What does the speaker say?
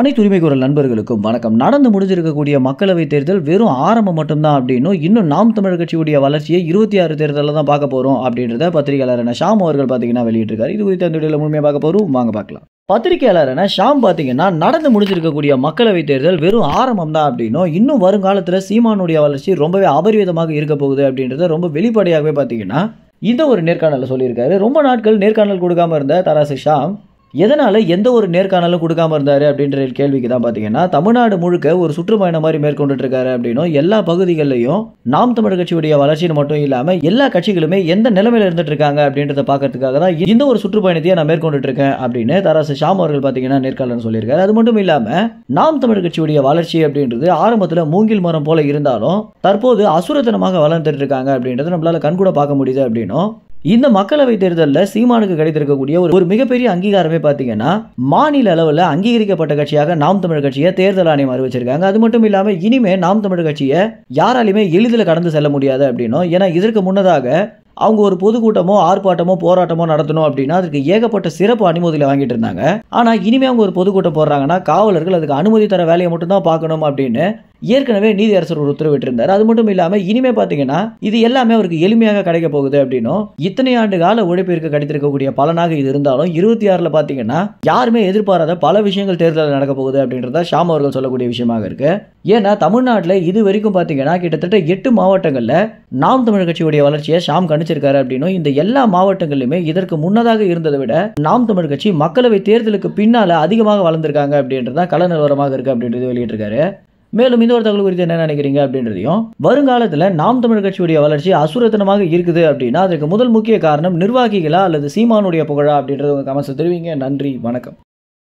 அனைத்து உரிமை குரல் நண்பர்களுக்கும் வணக்கம் நடந்து முடிஞ்சிருக்கக்கூடிய மக்களவைத் தேர்தல் வெறும் ஆரம்பம் மட்டும்தான் அப்படின்னும் இன்னும் நாம் தமிழர் கட்சியுடைய வளர்ச்சியை இருபத்தி ஆறு தேர்தலில் தான் பார்க்க போகிறோம் அப்படின்றத பத்திரிகையாளரான ஷாம் அவர்கள் பார்த்தீங்கன்னா வெளியிட்டிருக்காரு இது குறித்து அந்த வீடியோவில் முழுமையாக பார்க்க போகிறோம் வாங்க பார்க்கலாம் பத்திரிகையாளரான ஷாம் பார்த்தீங்கன்னா நடந்து முடிஞ்சிருக்கக்கூடிய மக்களவைத் தேர்தல் வெறும் ஆரம்பம் தான் அப்படின்னும் இன்னும் வருங்காலத்தில் சீமானுடைய வளர்ச்சி ரொம்பவே அபரிவிதமாக இருக்க போகுது அப்படின்றத ரொம்ப வெளிப்படையாகவே பார்த்தீங்கன்னா இதை ஒரு நேர்காணலில் சொல்லியிருக்காரு ரொம்ப நாட்கள் நேர்காணல் கொடுக்காம இருந்த தராசு ஷாம் எதனால் எந்த ஒரு நேர்காணலும் கொடுக்காம இருந்தார் அப்படின்ற கேள்விக்கு தான் பார்த்தீங்கன்னா தமிழ்நாடு முழுக்க ஒரு சுற்றுப்பயணம் மாதிரி மேற்கொண்டுட்ருக்காரு அப்படின்னும் எல்லா பகுதிகளிலையும் நாம் தமிழ் கட்சியுடைய வளர்ச்சியில் மட்டும் இல்லாமல் எல்லா கட்சிகளுமே எந்த நிலைமையில் இருந்துட்டு இருக்காங்க அப்படின்றத பார்க்கறதுக்காக தான் இந்த ஒரு சுற்றுப்பயணத்தையே நான் மேற்கொண்டுட்டு இருக்கேன் அப்படின்னு தராசு ஷாம் அவர்கள் பார்த்தீங்கன்னா நேர்காணல் சொல்லியிருக்காரு அது மட்டும் இல்லாமல் நாம் தமிழ் கட்சியுடைய வளர்ச்சி அப்படின்றது ஆரம்பத்தில் மூங்கில் மரம் போல இருந்தாலும் தற்போது அசுரத்தனமாக வளர்ந்துட்டு இருக்காங்க அப்படின்றத நம்மளால கண்கூட பார்க்க முடியுது அப்படின்னும் இந்த மக்களவை தேர்தலில் சீமானுக்கு கிடைத்திருக்கக்கூடிய ஒரு ஒரு மிகப்பெரிய அங்கீகாரமே பார்த்தீங்கன்னா மாநில அளவில் அங்கீகரிக்கப்பட்ட கட்சியாக நாம் தமிழ் கட்சியை தேர்தல் ஆணையம் அறிவிச்சிருக்காங்க அது மட்டும் இல்லாமல் இனிமே நாம் தமிழ் கட்சியை யாராலையுமே எளிதில் கடந்து செல்ல முடியாது அப்படின்னும் ஏன்னா இதற்கு முன்னதாக அவங்க ஒரு பொதுக்கூட்டமோ ஆர்ப்பாட்டமோ போராட்டமோ நடத்தணும் அப்படின்னா அதுக்கு ஏகப்பட்ட சிறப்பு அனுமதியில் வாங்கிட்டு இருந்தாங்க ஆனால் இனிமே அவங்க ஒரு பொதுக்கூட்டம் போடுறாங்கன்னா காவலர்கள் அதுக்கு அனுமதி தர வேலையை மட்டும்தான் பார்க்கணும் அப்படின்னு ஏற்கனவே நீதி அரசர் ஒரு உத்தரவிட்டிருந்தார் அது மட்டும் இல்லாமல் இனிமே பார்த்தீங்கன்னா இது எல்லாமே அவருக்கு எளிமையாக கிடைக்க போகுது அப்படின்னும் இத்தனை ஆண்டு கால உழைப்பிற்கு கிடைத்திருக்கக்கூடிய பலனாக இது இருந்தாலும் இருபத்தி ஆறில் பார்த்தீங்கன்னா யாருமே எதிர்பாராத பல விஷயங்கள் தேர்தலில் நடக்க போகுது அப்படின்றத ஷாம் அவர்கள் சொல்லக்கூடிய விஷயமாக இருக்கு ஏன்னா தமிழ்நாட்டில் இது வரைக்கும் பார்த்தீங்கன்னா கிட்டத்தட்ட எட்டு மாவட்டங்களில் நாம் தமிழ் கட்சியுடைய வளர்ச்சியை ஷாம் கணிச்சிருக்காரு அப்படின்னும் இந்த எல்லா மாவட்டங்களிலுமே இதற்கு முன்னதாக இருந்ததை விட நாம் தமிழ் கட்சி மக்களவை தேர்தலுக்கு பின்னால் அதிகமாக வளர்ந்திருக்காங்க அப்படின்றது கள நிலவரமாக இருக்குது அப்படின்றது வெளியிட்டிருக்காரு மேலும் இந்த ஒரு தகவல் குறித்து என்ன நினைக்கிறீங்க அப்படின்றதையும் வருங்காலத்தில் நாம் தமிழ் கட்சியுடைய வளர்ச்சி அசுரத்தனமாக இருக்குது அப்படின்னா அதற்கு முதல் முக்கிய காரணம் நிர்வாகிகளா அல்லது சீமானுடைய புகழா அப்படின்றத உங்கள் கமசம் தெரிவிங்க நன்றி வணக்கம்